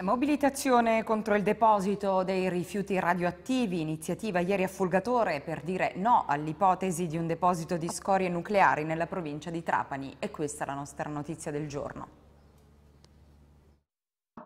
Mobilitazione contro il deposito dei rifiuti radioattivi, iniziativa ieri a Fulgatore per dire no all'ipotesi di un deposito di scorie nucleari nella provincia di Trapani e questa è la nostra notizia del giorno.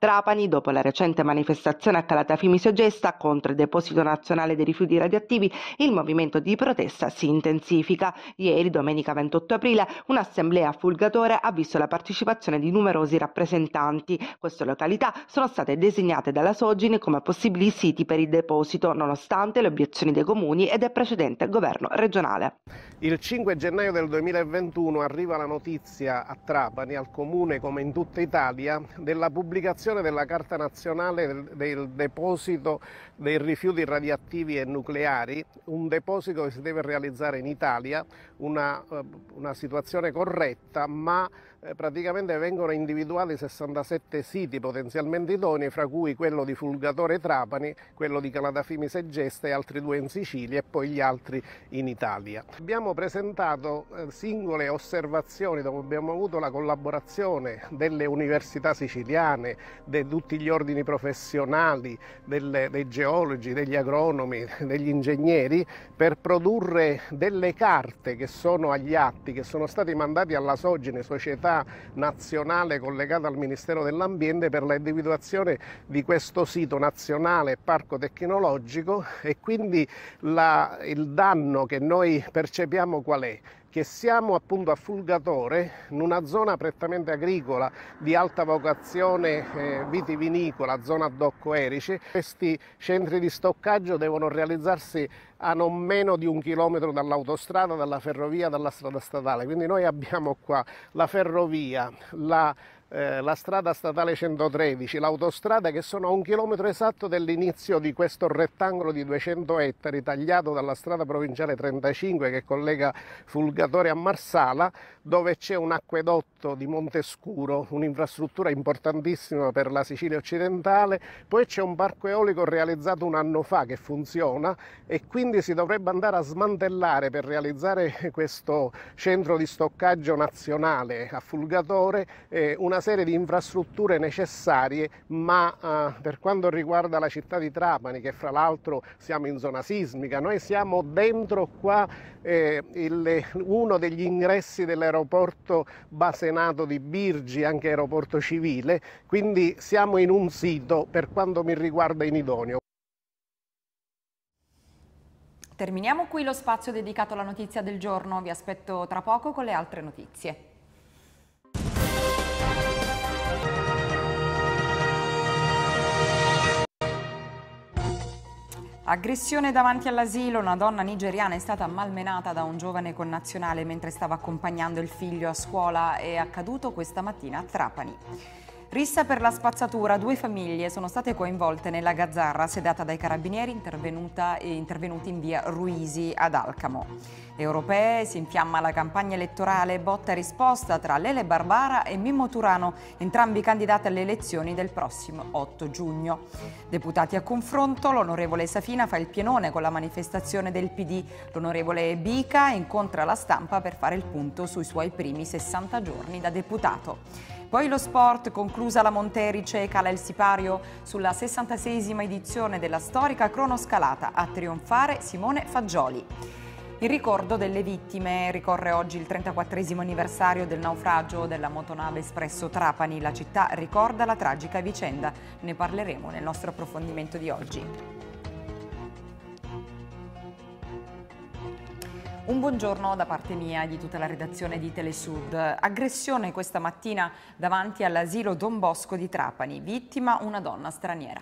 Trapani dopo la recente manifestazione a Calatafimi Segesta contro il deposito nazionale dei rifiuti radioattivi, il movimento di protesta si intensifica. Ieri, domenica 28 aprile, un'assemblea fulgatore ha visto la partecipazione di numerosi rappresentanti. Queste località sono state designate dalla Sogin come possibili siti per il deposito, nonostante le obiezioni dei comuni e del precedente governo regionale. Il 5 gennaio del 2021 arriva la notizia a Trapani, al comune come in tutta Italia, della pubblicazione della Carta Nazionale del, deposito dei rifiuti radioattivi e nucleari, un deposito che si deve realizzare in Italia, una, eh, una situazione corretta ma eh, praticamente vengono individuati 67 siti potenzialmente idonei, fra cui quello di Fulgatore Trapani, quello di Calatafimi Segesta e altri due in Sicilia e poi gli altri in Italia. Abbiamo presentato eh, singole osservazioni dove abbiamo avuto la collaborazione delle università siciliane, di tutti gli ordini professionali, delle, dei geologi, degli agronomi, degli ingegneri, per produrre delle carte che sono agli atti, che sono stati mandati alla Sogine Società nazionale collegata al Ministero dell'Ambiente per l'individuazione di questo sito nazionale parco tecnologico e quindi la, il danno che noi percepiamo qual è? che siamo appunto a Fulgatore, in una zona prettamente agricola di alta vocazione eh, vitivinicola, zona Docco Erice. Questi centri di stoccaggio devono realizzarsi a non meno di un chilometro dall'autostrada, dalla ferrovia, dalla strada statale. Quindi noi abbiamo qua la ferrovia, la eh, la strada statale 113, l'autostrada che sono a un chilometro esatto dell'inizio di questo rettangolo di 200 ettari tagliato dalla strada provinciale 35 che collega Fulgatore a Marsala, dove c'è un acquedotto di Montescuro, un'infrastruttura importantissima per la Sicilia occidentale, poi c'è un parco eolico realizzato un anno fa che funziona e quindi si dovrebbe andare a smantellare per realizzare questo centro di stoccaggio nazionale a Fulgatore eh, una serie di infrastrutture necessarie, ma eh, per quanto riguarda la città di Trapani, che fra l'altro siamo in zona sismica, noi siamo dentro qua eh, il, uno degli ingressi dell'aeroporto basenato di Birgi, anche aeroporto civile, quindi siamo in un sito per quanto mi riguarda inidoneo. Terminiamo qui lo spazio dedicato alla notizia del giorno, vi aspetto tra poco con le altre notizie. Aggressione davanti all'asilo, una donna nigeriana è stata malmenata da un giovane connazionale mentre stava accompagnando il figlio a scuola, è accaduto questa mattina a Trapani. Rissa per la spazzatura, due famiglie sono state coinvolte nella gazzarra sedata dai carabinieri intervenuti in via Ruisi ad Alcamo. Europee si infiamma la campagna elettorale, botta e risposta tra Lele Barbara e Mimmo Turano, entrambi candidati alle elezioni del prossimo 8 giugno. Deputati a confronto, l'onorevole Safina fa il pienone con la manifestazione del PD, l'onorevole Bica incontra la stampa per fare il punto sui suoi primi 60 giorni da deputato. Poi lo sport, conclusa la Monterice, cala il sipario sulla 66esima edizione della storica cronoscalata. A trionfare Simone Fagioli. Il ricordo delle vittime ricorre oggi il 34 anniversario del naufragio della motonave Espresso Trapani. La città ricorda la tragica vicenda. Ne parleremo nel nostro approfondimento di oggi. Un buongiorno da parte mia e di tutta la redazione di Telesud. Aggressione questa mattina davanti all'asilo Don Bosco di Trapani, vittima una donna straniera.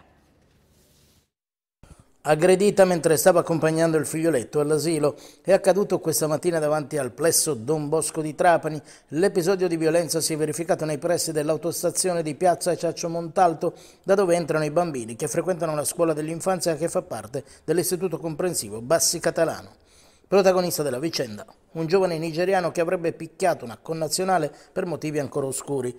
Aggredita mentre stava accompagnando il figlioletto all'asilo, è accaduto questa mattina davanti al plesso Don Bosco di Trapani. L'episodio di violenza si è verificato nei pressi dell'autostazione di piazza Ciaccio Montalto, da dove entrano i bambini che frequentano la scuola dell'infanzia che fa parte dell'istituto comprensivo Bassi Catalano. Protagonista della vicenda, un giovane nigeriano che avrebbe picchiato una connazionale per motivi ancora oscuri.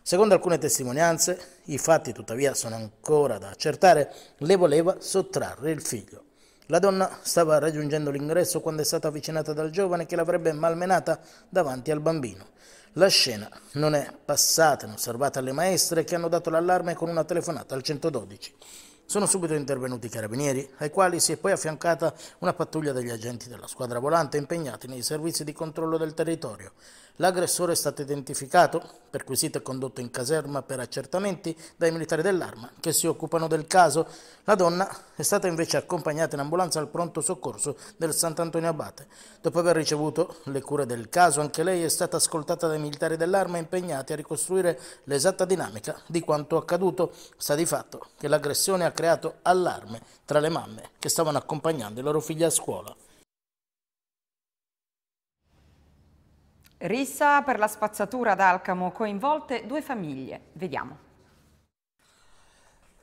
Secondo alcune testimonianze, i fatti tuttavia sono ancora da accertare, le voleva sottrarre il figlio. La donna stava raggiungendo l'ingresso quando è stata avvicinata dal giovane che l'avrebbe malmenata davanti al bambino. La scena non è passata inosservata alle maestre che hanno dato l'allarme con una telefonata al 112. Sono subito intervenuti i carabinieri, ai quali si è poi affiancata una pattuglia degli agenti della squadra volante impegnati nei servizi di controllo del territorio. L'aggressore è stato identificato, perquisito e condotto in caserma per accertamenti dai militari dell'arma che si occupano del caso. La donna è stata invece accompagnata in ambulanza al pronto soccorso del Sant'Antonio Abate. Dopo aver ricevuto le cure del caso, anche lei è stata ascoltata dai militari dell'arma impegnati a ricostruire l'esatta dinamica di quanto accaduto. Sta di fatto che l'aggressione ha creato allarme tra le mamme che stavano accompagnando i loro figli a scuola. Rissa per la spazzatura ad Alcamo, coinvolte due famiglie. Vediamo.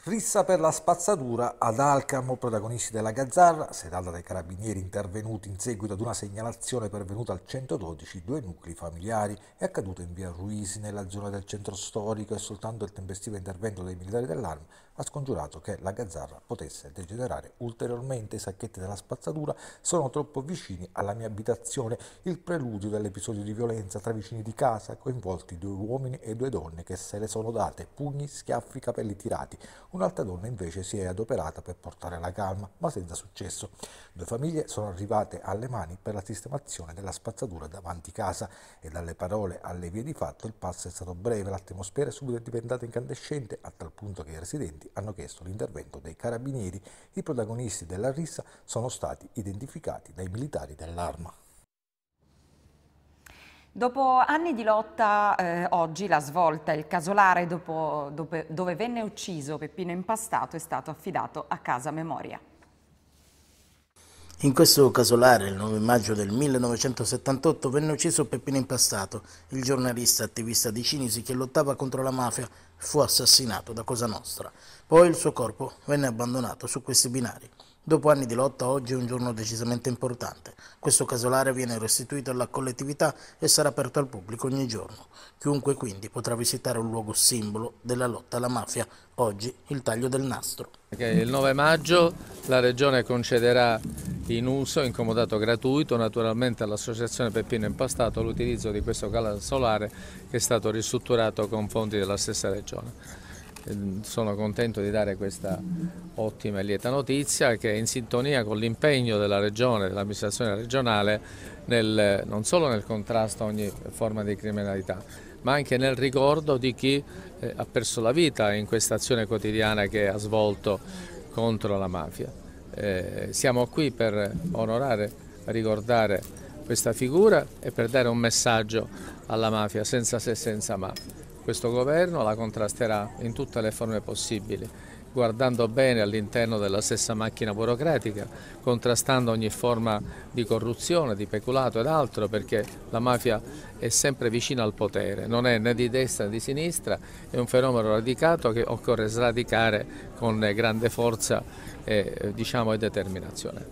Rissa per la spazzatura ad Alcamo, protagonisti della Gazzarra, sedata dai carabinieri intervenuti in seguito ad una segnalazione pervenuta al 112, due nuclei familiari, è accaduta in via Ruisi nella zona del centro storico e soltanto il tempestivo intervento dei militari dell'arma ha scongiurato che la gazzarra potesse degenerare ulteriormente. I sacchetti della spazzatura sono troppo vicini alla mia abitazione. Il preludio dell'episodio di violenza tra vicini di casa, coinvolti due uomini e due donne che se le sono date, pugni, schiaffi, capelli tirati. Un'altra donna invece si è adoperata per portare la calma, ma senza successo. Due famiglie sono arrivate alle mani per la sistemazione della spazzatura davanti casa e dalle parole alle vie di fatto il passo è stato breve, l'atmosfera è subito diventata incandescente a tal punto che i residenti hanno chiesto l'intervento dei carabinieri. I protagonisti della rissa sono stati identificati dai militari dell'arma. Dopo anni di lotta, eh, oggi la svolta, il casolare dopo, dopo, dove venne ucciso Peppino Impastato è stato affidato a Casa Memoria. In questo casolare, il 9 maggio del 1978, venne ucciso Peppino Impastato, il giornalista attivista di Cinisi che lottava contro la mafia, fu assassinato da Cosa Nostra. Poi il suo corpo venne abbandonato su questi binari. Dopo anni di lotta, oggi è un giorno decisamente importante. Questo casolare viene restituito alla collettività e sarà aperto al pubblico ogni giorno. Chiunque quindi potrà visitare un luogo simbolo della lotta alla mafia, oggi il taglio del nastro. Il 9 maggio la Regione concederà in uso, incomodato gratuito, naturalmente all'Associazione Peppino Impastato l'utilizzo di questo casolare che è stato ristrutturato con fondi della stessa Regione sono contento di dare questa ottima e lieta notizia che è in sintonia con l'impegno della Regione, dell'amministrazione regionale, nel, non solo nel contrasto a ogni forma di criminalità, ma anche nel ricordo di chi eh, ha perso la vita in questa azione quotidiana che ha svolto contro la mafia. Eh, siamo qui per onorare, ricordare questa figura e per dare un messaggio alla mafia senza se senza ma. Questo governo la contrasterà in tutte le forme possibili, guardando bene all'interno della stessa macchina burocratica, contrastando ogni forma di corruzione, di peculato ed altro, perché la mafia è sempre vicina al potere, non è né di destra né di sinistra, è un fenomeno radicato che occorre sradicare con grande forza e, eh, diciamo, e determinazione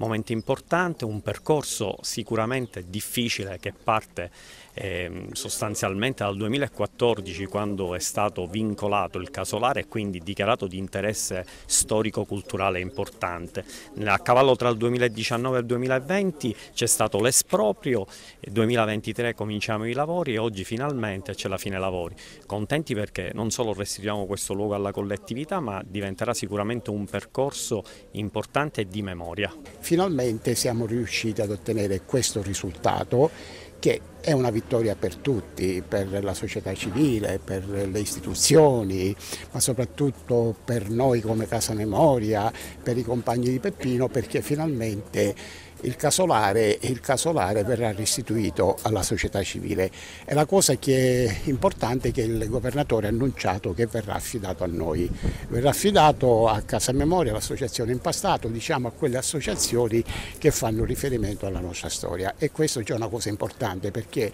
momento importante, un percorso sicuramente difficile che parte eh, sostanzialmente dal 2014 quando è stato vincolato il casolare e quindi dichiarato di interesse storico-culturale importante. A cavallo tra il 2019 e il 2020 c'è stato l'esproprio, nel 2023 cominciamo i lavori e oggi finalmente c'è la fine lavori. Contenti perché non solo restituiamo questo luogo alla collettività ma diventerà sicuramente un percorso importante di memoria. Finalmente siamo riusciti ad ottenere questo risultato che è una vittoria per tutti, per la società civile, per le istituzioni, ma soprattutto per noi come Casa Memoria, per i compagni di Peppino, perché finalmente il casolare e il casolare verrà restituito alla società civile. È la cosa che è importante che il governatore ha annunciato che verrà affidato a noi. Verrà affidato a Casa Memoria, all'associazione Impastato, diciamo a quelle associazioni che fanno riferimento alla nostra storia e questo è una cosa importante perché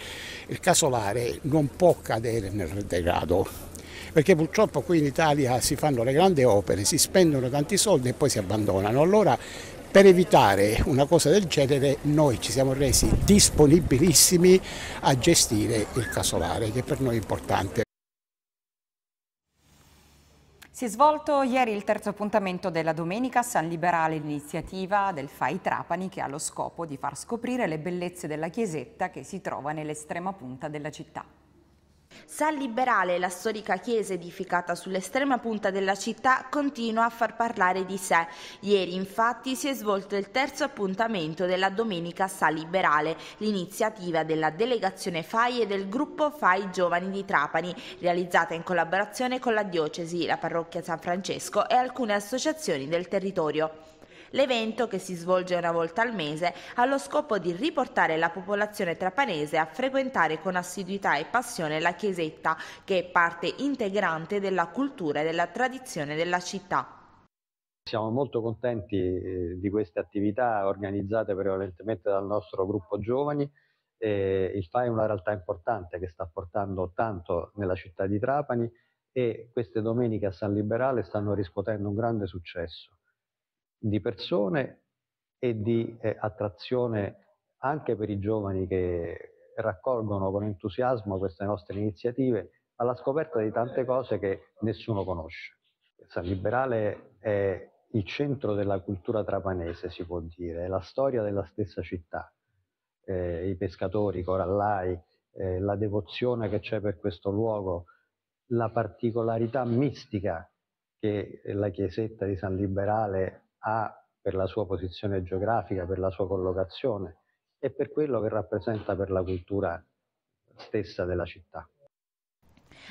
il casolare non può cadere nel degrado perché purtroppo qui in Italia si fanno le grandi opere, si spendono tanti soldi e poi si abbandonano. Allora per evitare una cosa del genere noi ci siamo resi disponibilissimi a gestire il casolare che per noi è importante. Si è svolto ieri il terzo appuntamento della domenica San Liberale, l'iniziativa del FAI Trapani che ha lo scopo di far scoprire le bellezze della chiesetta che si trova nell'estrema punta della città. San Liberale, la storica chiesa edificata sull'estrema punta della città, continua a far parlare di sé. Ieri infatti si è svolto il terzo appuntamento della Domenica San Liberale, l'iniziativa della delegazione FAI e del gruppo FAI Giovani di Trapani, realizzata in collaborazione con la diocesi, la parrocchia San Francesco e alcune associazioni del territorio. L'evento, che si svolge una volta al mese, ha lo scopo di riportare la popolazione trapanese a frequentare con assiduità e passione la chiesetta, che è parte integrante della cultura e della tradizione della città. Siamo molto contenti eh, di queste attività organizzate prevalentemente dal nostro gruppo giovani. il FAI è una realtà importante che sta portando tanto nella città di Trapani e queste domeniche a San Liberale stanno riscuotendo un grande successo di persone e di eh, attrazione anche per i giovani che raccolgono con entusiasmo queste nostre iniziative alla scoperta di tante cose che nessuno conosce. San Liberale è il centro della cultura trapanese, si può dire, è la storia della stessa città, eh, i pescatori, i corallai, eh, la devozione che c'è per questo luogo, la particolarità mistica che la chiesetta di San Liberale ha per la sua posizione geografica, per la sua collocazione e per quello che rappresenta per la cultura stessa della città.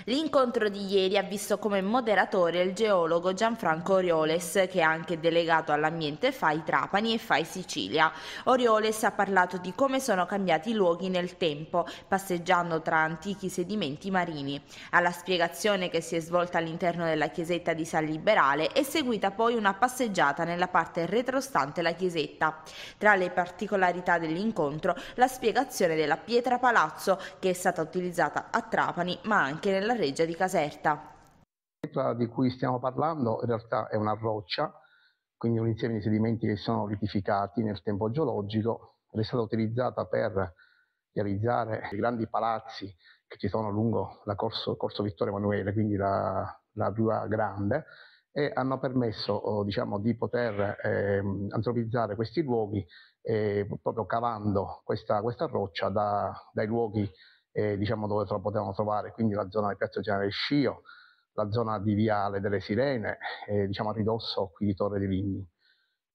L'incontro di ieri ha visto come moderatore il geologo Gianfranco Orioles, che è anche delegato all'ambiente FAI Trapani e FAI Sicilia. Orioles ha parlato di come sono cambiati i luoghi nel tempo, passeggiando tra antichi sedimenti marini. Alla spiegazione che si è svolta all'interno della chiesetta di San Liberale è seguita poi una passeggiata nella parte retrostante la chiesetta. Tra le particolarità dell'incontro, la spiegazione della pietra palazzo, che è stata utilizzata a Trapani ma anche nella nella reggia di Caserta. La pietra di cui stiamo parlando in realtà è una roccia, quindi un insieme di sedimenti che sono litificati nel tempo geologico ed è stata utilizzata per realizzare i grandi palazzi che ci sono lungo la corso, corso Vittorio Emanuele, quindi la, la Rua Grande, e hanno permesso oh, diciamo, di poter eh, antropizzare questi luoghi eh, proprio cavando questa, questa roccia da, dai luoghi eh, diciamo dove lo potevano trovare, quindi la zona di Piazza Generale Scio, la zona di Viale delle Sirene, eh, diciamo a ridosso qui di Torre dei Vigni.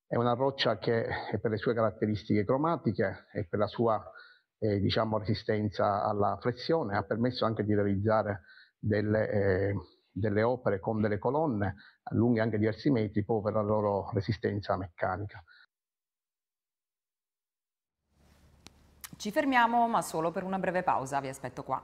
È una roccia che per le sue caratteristiche cromatiche e per la sua eh, diciamo, resistenza alla flessione ha permesso anche di realizzare delle, eh, delle, opere con delle colonne lunghe anche diversi metri proprio per la loro resistenza meccanica. Ci fermiamo ma solo per una breve pausa, vi aspetto qua.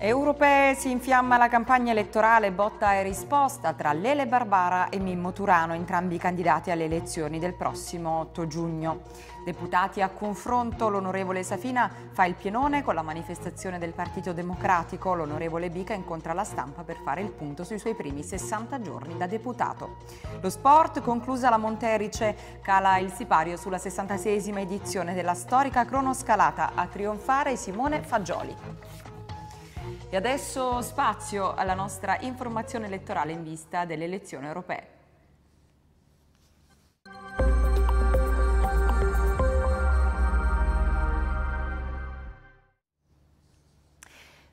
Europee si infiamma la campagna elettorale botta e risposta tra Lele Barbara e Mimmo Turano, entrambi candidati alle elezioni del prossimo 8 giugno. Deputati a confronto, l'onorevole Safina fa il pienone con la manifestazione del Partito Democratico, l'onorevole Bica incontra la stampa per fare il punto sui suoi primi 60 giorni da deputato. Lo sport, conclusa la Monterice, cala il sipario sulla 66esima edizione della storica cronoscalata, a trionfare Simone Fagioli. E adesso spazio alla nostra informazione elettorale in vista delle elezioni europee.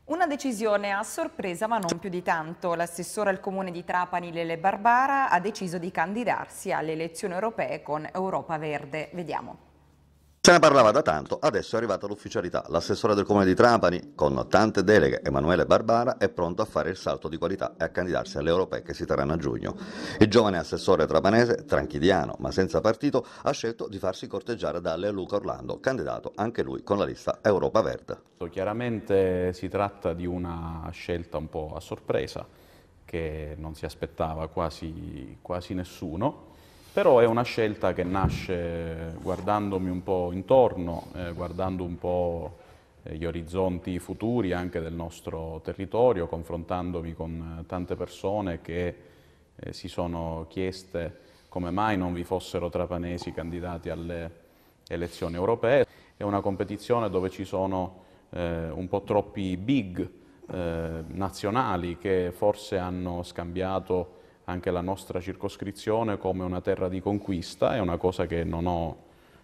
Una decisione a sorpresa ma non più di tanto. L'assessore al comune di Trapani Lele Barbara ha deciso di candidarsi alle elezioni europee con Europa Verde. Vediamo. Se ne parlava da tanto, adesso è arrivata l'ufficialità. L'assessore del comune di Trapani, con tante deleghe, Emanuele Barbara, è pronto a fare il salto di qualità e a candidarsi alle europee che si terranno a giugno. Il giovane assessore trapanese, tranchidiano ma senza partito, ha scelto di farsi corteggiare da Leo Luca Orlando, candidato anche lui con la lista Europa Verde. Chiaramente si tratta di una scelta un po' a sorpresa, che non si aspettava quasi, quasi nessuno però è una scelta che nasce guardandomi un po' intorno, eh, guardando un po' eh, gli orizzonti futuri anche del nostro territorio, confrontandomi con eh, tante persone che eh, si sono chieste come mai non vi fossero trapanesi candidati alle elezioni europee. È una competizione dove ci sono eh, un po' troppi big eh, nazionali che forse hanno scambiato anche la nostra circoscrizione come una terra di conquista, è una cosa che non, ho,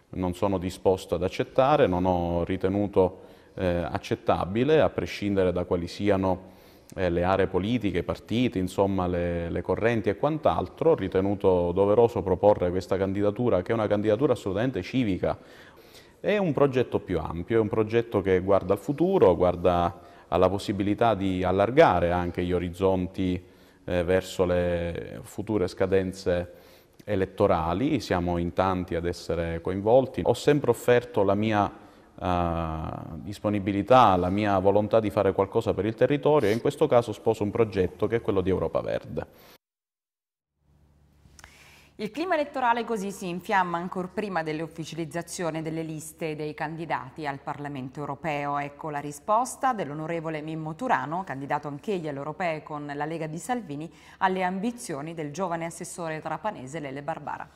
non sono disposto ad accettare, non ho ritenuto eh, accettabile, a prescindere da quali siano eh, le aree politiche, i partiti, insomma le, le correnti e quant'altro, ho ritenuto doveroso proporre questa candidatura che è una candidatura assolutamente civica. È un progetto più ampio, è un progetto che guarda al futuro, guarda alla possibilità di allargare anche gli orizzonti eh, verso le future scadenze elettorali, siamo in tanti ad essere coinvolti. Ho sempre offerto la mia Uh, disponibilità, la mia volontà di fare qualcosa per il territorio e in questo caso sposo un progetto che è quello di Europa Verde. Il clima elettorale così si infiamma ancora prima dell'ufficializzazione delle liste dei candidati al Parlamento europeo. Ecco la risposta dell'onorevole Mimmo Turano, candidato anch'egli alle europee con la Lega di Salvini, alle ambizioni del giovane assessore trapanese Lele Barbara.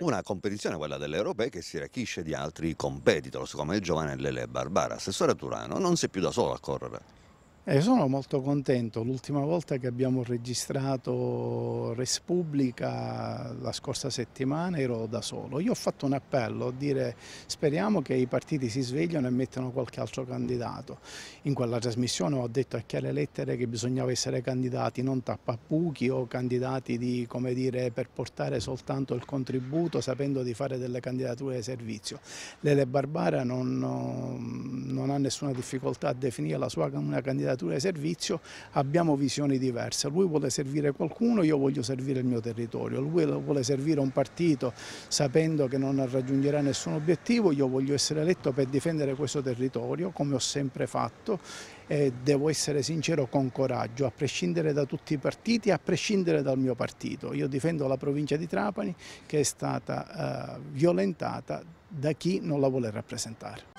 Una competizione, quella delle europee, che si arricchisce di altri competitors come il giovane Lele Barbara. Assessore Turano non si è più da solo a correre. Eh, sono molto contento, l'ultima volta che abbiamo registrato Respubblica la scorsa settimana ero da solo. Io ho fatto un appello a dire speriamo che i partiti si svegliano e mettano qualche altro candidato. In quella trasmissione ho detto a chiare lettere che bisognava essere candidati non tappapuchi o candidati di, dire, per portare soltanto il contributo sapendo di fare delle candidature di servizio. Lele Barbara non, non ha nessuna difficoltà a definire la sua una candidatura letteratura di servizio abbiamo visioni diverse. Lui vuole servire qualcuno, io voglio servire il mio territorio. Lui vuole servire un partito sapendo che non raggiungerà nessun obiettivo, io voglio essere eletto per difendere questo territorio come ho sempre fatto e devo essere sincero con coraggio, a prescindere da tutti i partiti, a prescindere dal mio partito. Io difendo la provincia di Trapani che è stata eh, violentata da chi non la vuole rappresentare.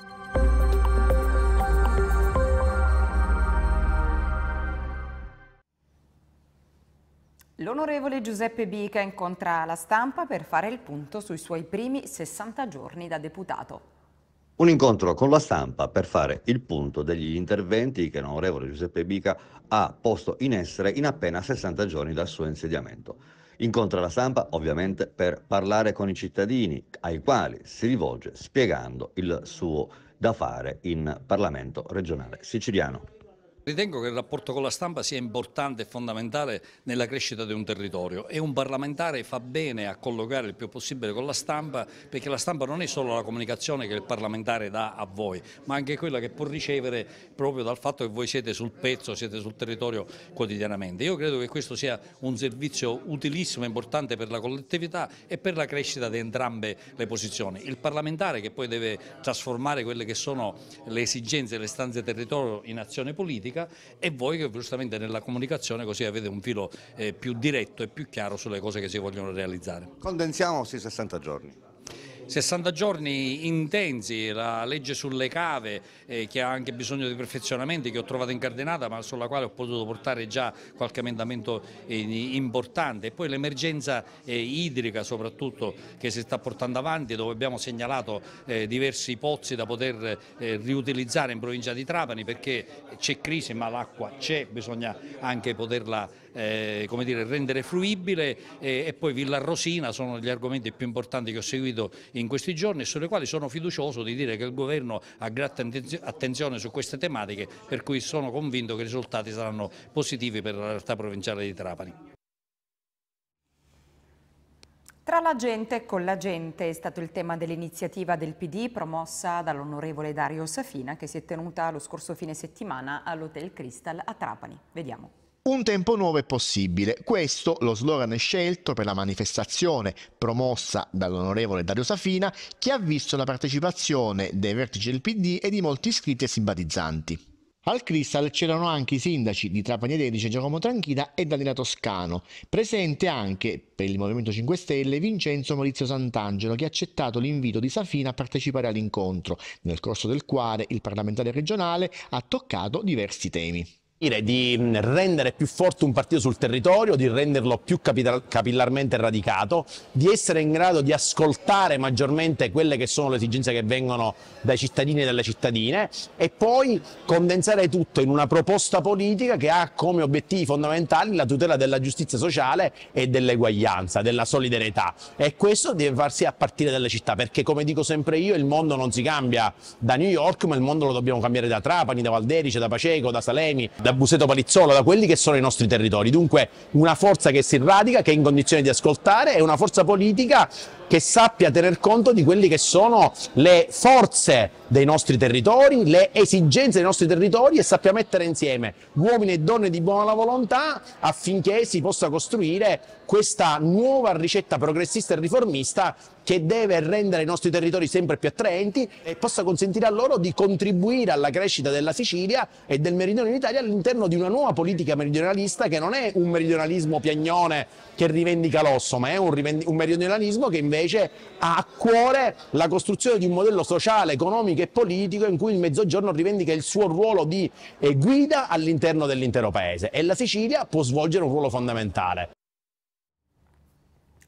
L'onorevole Giuseppe Bica incontra la stampa per fare il punto sui suoi primi 60 giorni da deputato. Un incontro con la stampa per fare il punto degli interventi che l'onorevole Giuseppe Bica ha posto in essere in appena 60 giorni dal suo insediamento. Incontra la stampa ovviamente per parlare con i cittadini ai quali si rivolge spiegando il suo da fare in Parlamento regionale siciliano. Ritengo che il rapporto con la stampa sia importante e fondamentale nella crescita di un territorio e un parlamentare fa bene a collocare il più possibile con la stampa perché la stampa non è solo la comunicazione che il parlamentare dà a voi ma anche quella che può ricevere proprio dal fatto che voi siete sul pezzo, siete sul territorio quotidianamente. Io credo che questo sia un servizio utilissimo e importante per la collettività e per la crescita di entrambe le posizioni. Il parlamentare che poi deve trasformare quelle che sono le esigenze e le stanze del territorio in azione politica pubblica e voi che giustamente nella comunicazione così avete un filo eh, più diretto e più chiaro sulle cose che si vogliono realizzare. Condensiamo questi 60 giorni. 60 giorni intensi, la legge sulle cave eh, che ha anche bisogno di perfezionamenti che ho trovato incardinata ma sulla quale ho potuto portare già qualche emendamento eh, importante e poi l'emergenza eh, idrica soprattutto che si sta portando avanti dove abbiamo segnalato eh, diversi pozzi da poter eh, riutilizzare in provincia di Trapani perché c'è crisi ma l'acqua c'è, bisogna anche poterla eh, come dire, rendere fruibile eh, e poi Villa Rosina sono gli argomenti più importanti che ho seguito in questi giorni e sulle quali sono fiducioso di dire che il governo ha grande attenzione su queste tematiche per cui sono convinto che i risultati saranno positivi per la realtà provinciale di Trapani. Tra la gente e con la gente è stato il tema dell'iniziativa del PD promossa dall'onorevole Dario Safina che si è tenuta lo scorso fine settimana all'Hotel Crystal a Trapani. Vediamo. Un tempo nuovo è possibile. Questo lo slogan scelto per la manifestazione promossa dall'onorevole Dario Safina, che ha visto la partecipazione dei vertici del PD e di molti iscritti e simpatizzanti. Al Cristal c'erano anche i sindaci di Trapani Adelice Giacomo Tranchina e Daniela Toscano, presente anche per il Movimento 5 Stelle Vincenzo Maurizio Sant'Angelo che ha accettato l'invito di Safina a partecipare all'incontro, nel corso del quale il parlamentare regionale ha toccato diversi temi di mm, rendere più forte un partito sul territorio, di renderlo più capillarmente radicato, di essere in grado di ascoltare maggiormente quelle che sono le esigenze che vengono dai cittadini e dalle cittadine e poi condensare tutto in una proposta politica che ha come obiettivi fondamentali la tutela della giustizia sociale e dell'eguaglianza, della solidarietà e questo deve farsi a partire dalle città perché come dico sempre io il mondo non si cambia da New York ma il mondo lo dobbiamo cambiare da Trapani, da Valderice, da Paceco, da Salemi da Buseto Palizzolo, da quelli che sono i nostri territori. Dunque una forza che si radica, che è in condizione di ascoltare, è una forza politica che sappia tener conto di quelle che sono le forze dei nostri territori, le esigenze dei nostri territori e sappia mettere insieme uomini e donne di buona volontà affinché si possa costruire questa nuova ricetta progressista e riformista che deve rendere i nostri territori sempre più attraenti e possa consentire a loro di contribuire alla crescita della Sicilia e del meridione in Italia all'interno di una nuova politica meridionalista che non è un meridionalismo piagnone che rivendica l'osso, ma è un, un meridionalismo che invece ha a cuore la costruzione di un modello sociale, economico e politico in cui il Mezzogiorno rivendica il suo ruolo di eh, guida all'interno dell'intero paese e la Sicilia può svolgere un ruolo fondamentale.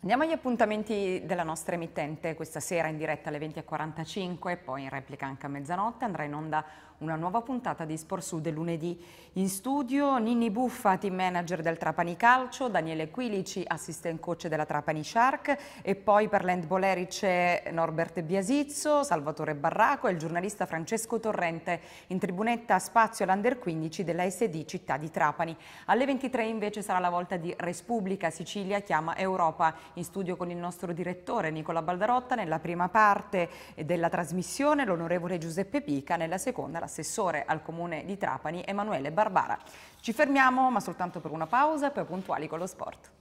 Andiamo agli appuntamenti della nostra emittente questa sera in diretta alle 20.45 poi in replica anche a mezzanotte. Andrà in onda una nuova puntata di Sport Sud lunedì. In studio Nini Buffa, team manager del Trapani Calcio, Daniele Quilici, assistant coach della Trapani Shark e poi per l'handbolleri c'è Norbert Biasizzo, Salvatore Barraco e il giornalista Francesco Torrente in tribunetta Spazio all'Under 15 della SD Città di Trapani. Alle 23 invece sarà la volta di Respubblica Sicilia chiama Europa in studio con il nostro direttore Nicola Baldarotta nella prima parte della trasmissione, l'onorevole Giuseppe Pica nella seconda la l'assessore al comune di Trapani Emanuele Barbara. Ci fermiamo ma soltanto per una pausa e poi puntuali con lo sport.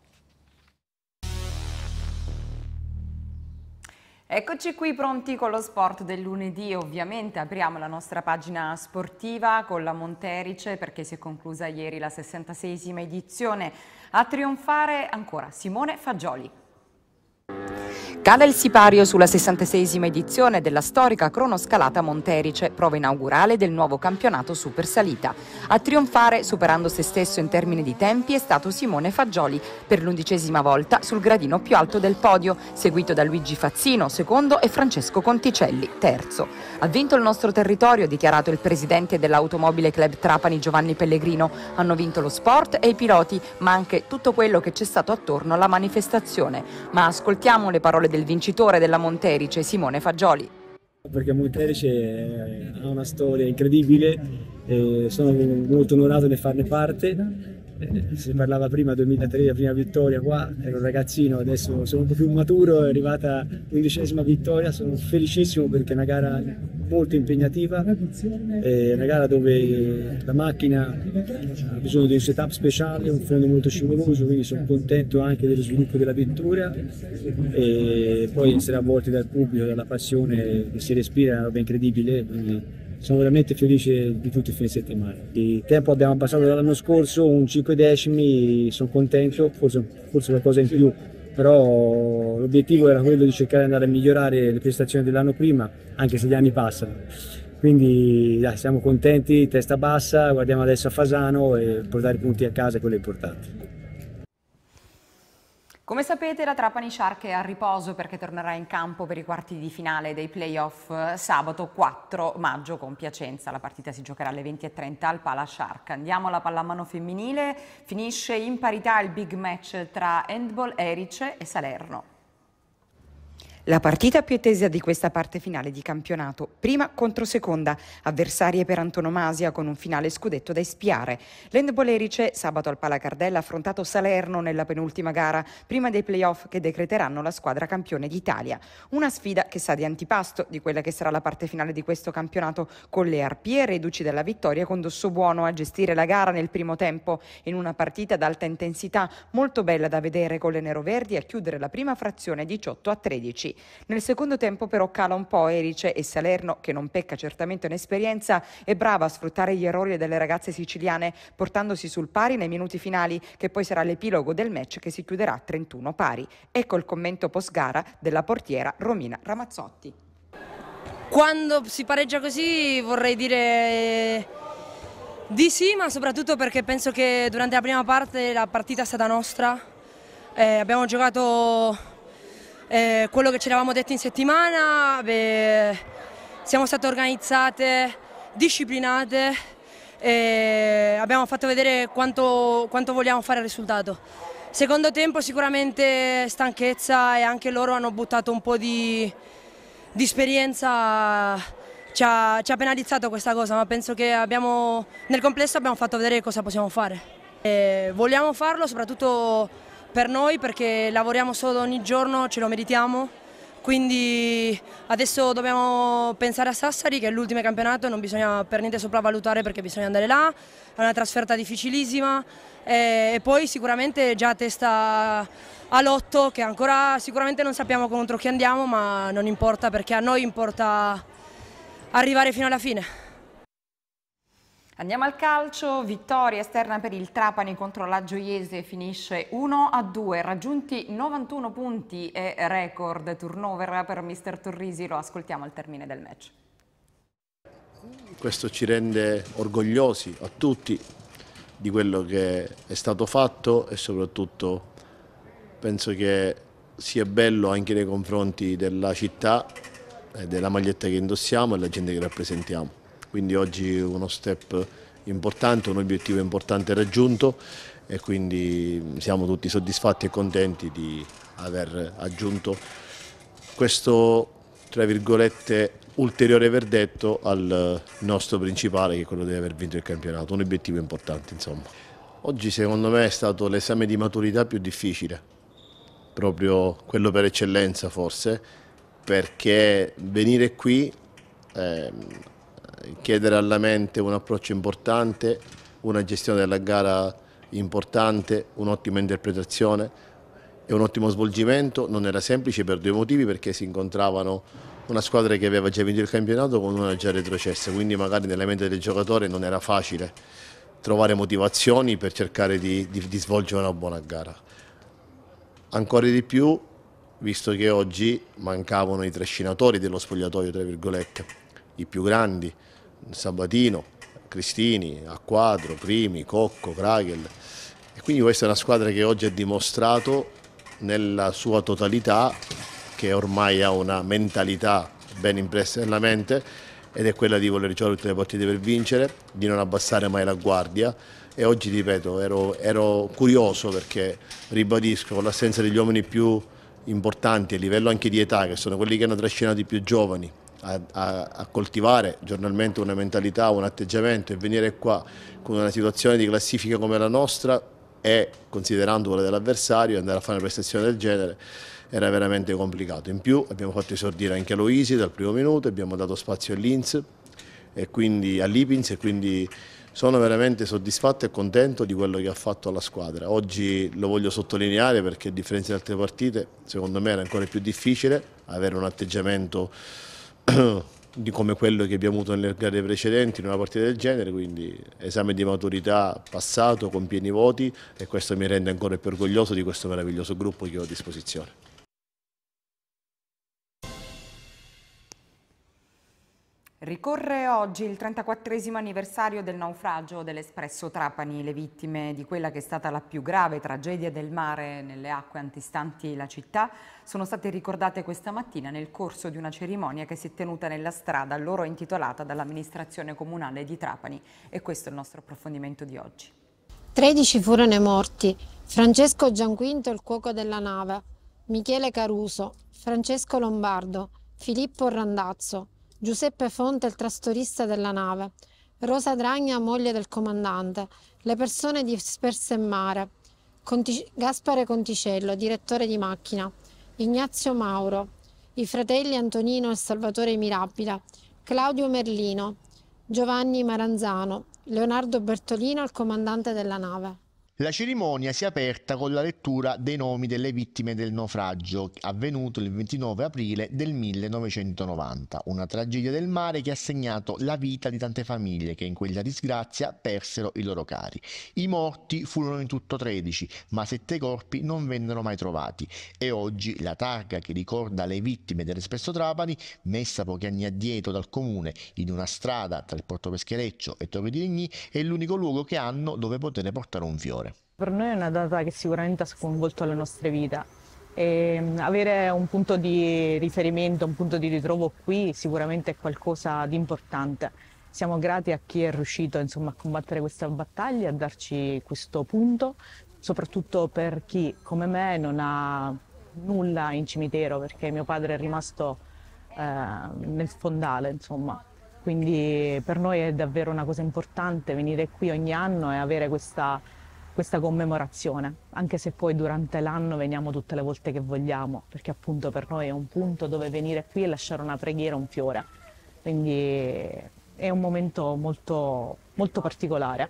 Eccoci qui pronti con lo sport del lunedì, ovviamente apriamo la nostra pagina sportiva con la Monterice perché si è conclusa ieri la 66esima edizione. A trionfare ancora Simone Fagioli. Cade il sipario sulla 66esima edizione della storica cronoscalata Monterice, prova inaugurale del nuovo campionato Super Salita. A trionfare, superando se stesso in termini di tempi, è stato Simone Fagioli per l'undicesima volta sul gradino più alto del podio, seguito da Luigi Fazzino, secondo, e Francesco Conticelli, terzo. Ha vinto il nostro territorio, dichiarato il presidente dell'Automobile Club Trapani Giovanni Pellegrino. Hanno vinto lo sport e i piloti, ma anche tutto quello che c'è stato attorno alla manifestazione. Ma ascoltiamo le parole del del vincitore della Monterice, Simone Fagioli. Perché Monterice eh, ha una storia incredibile, eh, sono molto onorato di farne parte si parlava prima 2003 la prima vittoria qua, ero un ragazzino, adesso sono un po' più maturo, è arrivata l'undicesima vittoria, sono felicissimo perché è una gara molto impegnativa, è una gara dove la macchina ha bisogno di un setup speciale, un fondo molto scivoloso, quindi sono contento anche dello sviluppo della vittoria e poi essere avvolti dal pubblico, dalla passione che si respira, è una roba incredibile. Quindi sono veramente felice di tutto il fine settimana. Il tempo abbiamo abbassato dall'anno scorso, un 5 decimi, sono contento, forse, forse cosa in più, però l'obiettivo era quello di cercare di andare a migliorare le prestazioni dell'anno prima, anche se gli anni passano. Quindi dai, siamo contenti, testa bassa, guardiamo adesso a Fasano e portare i punti a casa è quello importante. Come sapete la Trapani Shark è a riposo perché tornerà in campo per i quarti di finale dei playoff sabato 4 maggio con Piacenza. La partita si giocherà alle 20.30 al Pala Shark. Andiamo alla pallamano femminile, finisce in parità il big match tra Handball Erice e Salerno. La partita più attesa di questa parte finale di campionato, prima contro seconda, avversarie per antonomasia con un finale scudetto da espiare. L'End Bolerice sabato al Palacardella ha affrontato Salerno nella penultima gara, prima dei playoff che decreteranno la squadra campione d'Italia. Una sfida che sa di antipasto di quella che sarà la parte finale di questo campionato, con le arpie reduci della vittoria con Dosso Buono a gestire la gara nel primo tempo, in una partita d'alta intensità molto bella da vedere con le neroverdi a chiudere la prima frazione 18 a 13. Nel secondo tempo però cala un po' Erice e Salerno, che non pecca certamente in esperienza, è brava a sfruttare gli errori delle ragazze siciliane, portandosi sul pari nei minuti finali, che poi sarà l'epilogo del match che si chiuderà a 31 pari. Ecco il commento post gara della portiera Romina Ramazzotti. Quando si pareggia così vorrei dire di sì, ma soprattutto perché penso che durante la prima parte la partita è stata nostra. Eh, abbiamo giocato eh, quello che ci eravamo detti in settimana, beh, siamo state organizzate, disciplinate e abbiamo fatto vedere quanto, quanto vogliamo fare il risultato. Secondo tempo sicuramente stanchezza e anche loro hanno buttato un po' di, di esperienza, ci ha, ci ha, penalizzato questa cosa, ma penso che abbiamo, nel complesso abbiamo fatto vedere cosa possiamo fare. E vogliamo farlo soprattutto per noi perché lavoriamo solo ogni giorno, ce lo meritiamo, quindi adesso dobbiamo pensare a Sassari che è l'ultimo campionato, non bisogna per niente sopravvalutare perché bisogna andare là, è una trasferta difficilissima e poi sicuramente già testa all'otto che ancora sicuramente non sappiamo contro chi andiamo ma non importa perché a noi importa arrivare fino alla fine. Andiamo al calcio, vittoria esterna per il Trapani contro la Gioiese, finisce 1-2, raggiunti 91 punti e record turnover per mister Torrisi, lo ascoltiamo al termine del match. Questo ci rende orgogliosi a tutti di quello che è stato fatto e soprattutto penso che sia bello anche nei confronti della città, della maglietta che indossiamo e della gente che rappresentiamo quindi oggi uno step importante, un obiettivo importante raggiunto e quindi siamo tutti soddisfatti e contenti di aver aggiunto questo tra virgolette ulteriore verdetto al nostro principale che è quello di aver vinto il campionato, un obiettivo importante insomma. Oggi secondo me è stato l'esame di maturità più difficile, proprio quello per eccellenza forse, perché venire qui eh, chiedere alla mente un approccio importante, una gestione della gara importante, un'ottima interpretazione e un ottimo svolgimento. Non era semplice per due motivi perché si incontravano una squadra che aveva già vinto il campionato con una già retrocessa, quindi magari nella mente del giocatore non era facile trovare motivazioni per cercare di, di, di svolgere una buona gara. Ancora di più, visto che oggi mancavano i trascinatori dello spogliatoio, tra virgolette, i più grandi, Sabatino, Cristini, Acquadro, Primi, Cocco, Kragel. E quindi questa è una squadra che oggi ha dimostrato nella sua totalità che ormai ha una mentalità ben impressa nella mente ed è quella di voler giocare tutte le partite per vincere, di non abbassare mai la guardia e oggi ripeto ero, ero curioso perché ribadisco con l'assenza degli uomini più importanti a livello anche di età che sono quelli che hanno trascinato i più giovani a, a, a, coltivare giornalmente una mentalità, un atteggiamento e venire qua con una situazione di classifica come la nostra e considerando quella dell'avversario andare a fare una prestazione del genere era veramente complicato. In più abbiamo fatto esordire anche a Loisi dal primo minuto, abbiamo dato spazio all'Inz e quindi all'Ipins e quindi sono veramente soddisfatto e contento di quello che ha fatto la squadra. Oggi lo voglio sottolineare perché a differenza di altre partite secondo me era ancora più difficile avere un atteggiamento di come quello che abbiamo avuto nelle gare precedenti in una partita del genere, quindi esame di maturità passato con pieni voti e questo mi rende ancora più orgoglioso di questo meraviglioso gruppo che ho a disposizione. Ricorre oggi il 34 anniversario del naufragio dell'Espresso Trapani, le vittime di quella che è stata la più grave tragedia del mare nelle acque antistanti la città sono state ricordate questa mattina nel corso di una cerimonia che si è tenuta nella strada loro intitolata dall'amministrazione comunale di Trapani e questo è il nostro approfondimento di oggi. 13 furono i morti, Francesco Gianquinto il cuoco della nave, Michele Caruso, Francesco Lombardo, Filippo Randazzo, Giuseppe Fonte, il trastorista della nave, Rosa Dragna, moglie del comandante, le persone disperse in mare, Conti- Gaspare Conticello, direttore di macchina, Ignazio Mauro, i fratelli Antonino e Salvatore Mirabile, Claudio Merlino, Giovanni Maranzano, Leonardo Bertolino, il comandante della nave. La cerimonia si è aperta con la lettura dei nomi delle vittime del naufragio avvenuto il 29 aprile del 1990, una tragedia del mare che ha segnato la vita di tante famiglie che in quella disgrazia persero i loro cari. I morti furono in tutto 13, ma sette corpi non vennero mai trovati e oggi la targa che ricorda le vittime dell'Espresso Trapani, messa pochi anni addietro dal comune in una strada tra il Porto Peschereccio e Torre di Legni, è l'unico luogo che hanno dove poter portare un fiore. Per noi è una data che sicuramente ha sconvolto le nostre vite. E ehm, avere un punto di riferimento, un punto di ritrovo qui sicuramente è qualcosa di importante. Siamo grati a chi è riuscito insomma, a combattere questa battaglia, a darci questo punto, soprattutto per chi come me non ha nulla in cimitero perché mio padre è rimasto eh, nel fondale, insomma. Quindi per noi è davvero una cosa importante venire qui ogni anno e avere questa questa commemorazione, anche se poi durante l'anno veniamo tutte le volte che vogliamo, perché appunto per noi è un punto dove venire qui e lasciare una preghiera, un fiore. Quindi è un momento molto, molto particolare.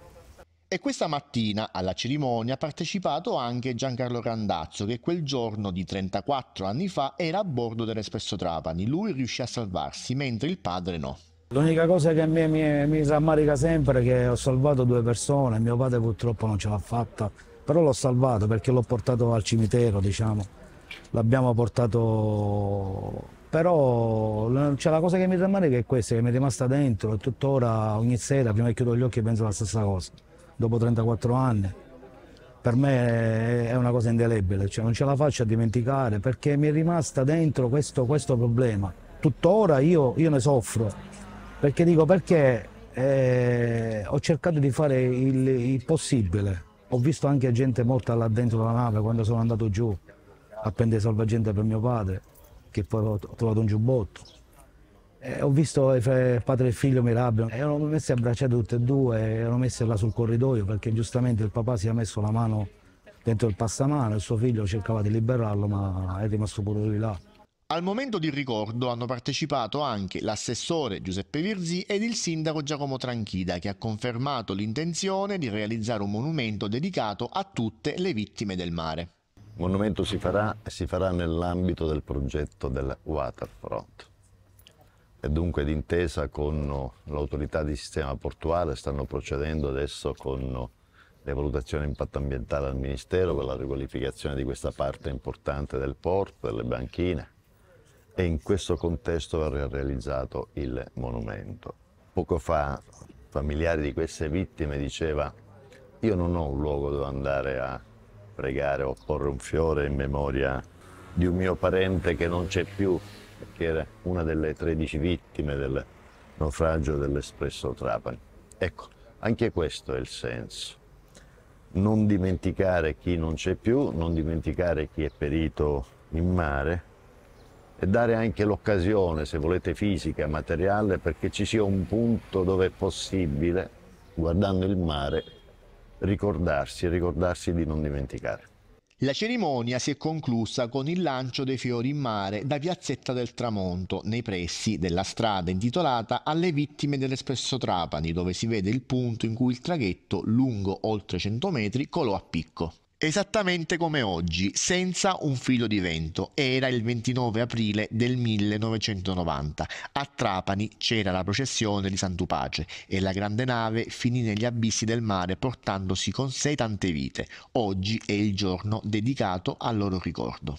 E questa mattina alla cerimonia ha partecipato anche Giancarlo Randazzo che quel giorno di 34 anni fa era a bordo dell'Espresso Trapani. Lui riuscì a salvarsi mentre il padre no. L'unica cosa che mi, mi, mi, rammarica sempre è che ho salvato due persone, mio padre purtroppo non ce l'ha fatta, però l'ho salvato perché l'ho portato al cimitero, diciamo. L'abbiamo portato... Però cioè, la cosa che mi rammarica è questa, che mi è rimasta dentro e tuttora ogni sera prima che chiudo gli occhi penso la stessa cosa, dopo 34 anni. Per me è una cosa indelebile, cioè, non ce la faccio a dimenticare perché mi è rimasta dentro questo, questo problema. Tuttora io, io ne soffro. Perché dico perché eh, ho cercato di fare il, il, possibile. Ho visto anche gente morta là dentro la nave quando sono andato giù a prendere salvagente per mio padre, che poi ho, trovato un giubbotto. E eh, ho visto eh, padre e figlio mi erano messi abbracciati tutti e due, erano messi là sul corridoio perché giustamente il papà si è messo la mano dentro il passamano e suo figlio cercava di liberarlo ma è rimasto pure lui là. Al momento di ricordo hanno partecipato anche l'assessore Giuseppe Virzì ed il sindaco Giacomo Tranchida che ha confermato l'intenzione di realizzare un monumento dedicato a tutte le vittime del mare. Il monumento si farà, si farà nell'ambito del progetto del Waterfront e dunque d'intesa con l'autorità di sistema portuale stanno procedendo adesso con le valutazioni di impatto ambientale al Ministero per la riqualificazione di questa parte importante del porto, delle banchine e in questo contesto verrà realizzato il monumento. Poco fa familiari di queste vittime diceva io non ho un luogo dove andare a pregare o porre un fiore in memoria di un mio parente che non c'è più, che era una delle 13 vittime del naufragio dell'Espresso Trapani. Ecco, anche questo è il senso. Non dimenticare chi non c'è più, non dimenticare chi è perito in mare, e dare anche l'occasione, se volete fisica, materiale, perché ci sia un punto dove è possibile, guardando il mare, ricordarsi e ricordarsi di non dimenticare. La cerimonia si è conclusa con il lancio dei fiori in mare da Piazzetta del Tramonto, nei pressi della strada intitolata alle vittime dell'Espresso Trapani, dove si vede il punto in cui il traghetto, lungo oltre 100 metri, colò a picco. Esattamente come oggi, senza un filo di vento, era il 29 aprile del 1990. A Trapani c'era la processione di Santupace e la grande nave finì negli abissi del mare portandosi con sé tante vite. Oggi è il giorno dedicato al loro ricordo.